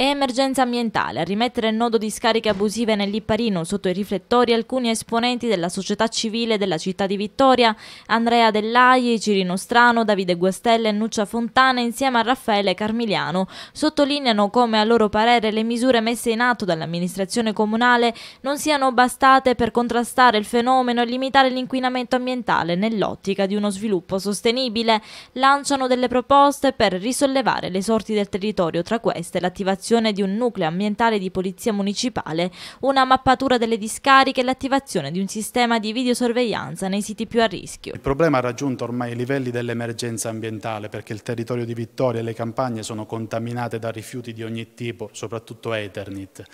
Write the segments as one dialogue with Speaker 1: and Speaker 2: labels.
Speaker 1: È emergenza ambientale. A rimettere il nodo di scariche abusive nell'Ipparino sotto i riflettori alcuni esponenti della società civile della città di Vittoria, Andrea Dellai, Cirino Strano, Davide Guastella e Nuccia Fontana insieme a Raffaele Carmigliano sottolineano come a loro parere le misure messe in atto dall'amministrazione comunale non siano bastate per contrastare il fenomeno e limitare l'inquinamento ambientale nell'ottica di uno sviluppo sostenibile. Lanciano delle proposte per risollevare le sorti del territorio, tra queste l'attivazione l'istituzione di un nucleo ambientale di polizia municipale, una mappatura delle discariche e l'attivazione di un sistema di videosorveglianza nei siti più a rischio. Il
Speaker 2: problema ha raggiunto ormai i livelli dell'emergenza ambientale perché il territorio di Vittoria e le campagne sono contaminate da rifiuti di ogni tipo, soprattutto Eternit.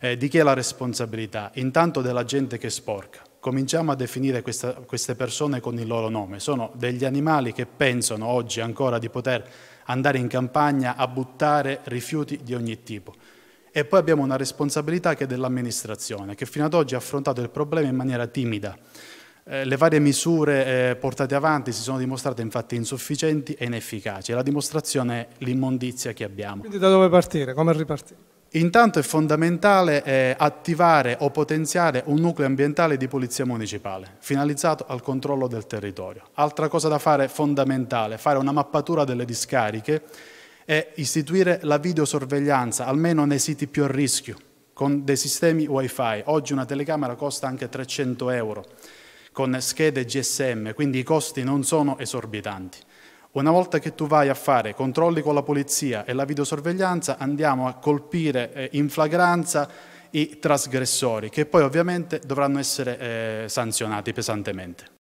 Speaker 2: Eh, di chi è la responsabilità? Intanto della gente che sporca, cominciamo a definire questa, queste persone con il loro nome. Sono degli animali che pensano oggi ancora di poter andare in campagna a buttare rifiuti di ogni tipo. E poi abbiamo una responsabilità che è dell'amministrazione, che fino ad oggi ha affrontato il problema in maniera timida. Eh, le varie misure eh, portate avanti si sono dimostrate infatti insufficienti e inefficaci. La dimostrazione è l'immondizia che abbiamo. Quindi da dove partire? Come ripartire? Intanto è fondamentale eh, attivare o potenziare un nucleo ambientale di polizia municipale, finalizzato al controllo del territorio. Altra cosa da fare fondamentale, fare una mappatura delle discariche e istituire la videosorveglianza, almeno nei siti più a rischio, con dei sistemi wifi. Oggi una telecamera costa anche 300 euro, con schede GSM, quindi i costi non sono esorbitanti. Una volta che tu vai a fare controlli con la polizia e la videosorveglianza, andiamo a colpire eh, in flagranza i trasgressori, che poi ovviamente dovranno essere eh, sanzionati pesantemente.